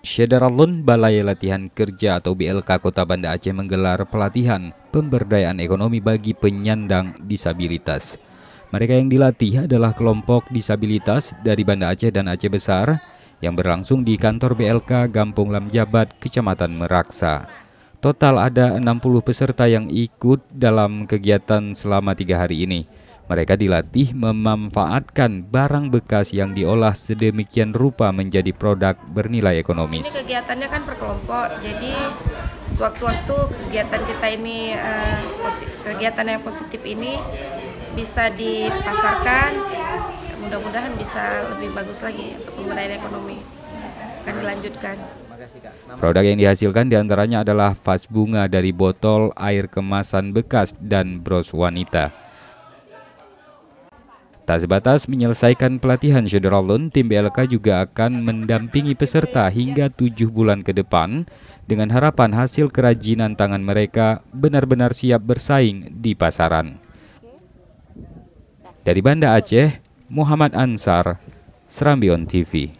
Syedaralun Balai Latihan Kerja atau BLK Kota Banda Aceh menggelar pelatihan pemberdayaan ekonomi bagi penyandang disabilitas. Mereka yang dilatih adalah kelompok disabilitas dari Banda Aceh dan Aceh Besar yang berlangsung di kantor BLK Gampung Lamjabat, Kecamatan Meraksa. Total ada 60 peserta yang ikut dalam kegiatan selama tiga hari ini. Mereka dilatih memanfaatkan barang bekas yang diolah sedemikian rupa menjadi produk bernilai ekonomis. Ini kegiatannya kan perkelompok, jadi sewaktu-waktu kegiatan kita ini eh, kegiatan yang positif ini bisa dipasarkan, mudah-mudahan bisa lebih bagus lagi untuk pemberdayaan ekonomi. Akan dilanjutkan. Produk yang dihasilkan diantaranya adalah vas bunga dari botol, air kemasan bekas, dan bros wanita. Tak sebatas menyelesaikan pelatihan Syederalun, tim BLK juga akan mendampingi peserta hingga tujuh bulan ke depan dengan harapan hasil kerajinan tangan mereka benar-benar siap bersaing di pasaran. Dari Banda Aceh, Muhammad Ansar, Serambion TV.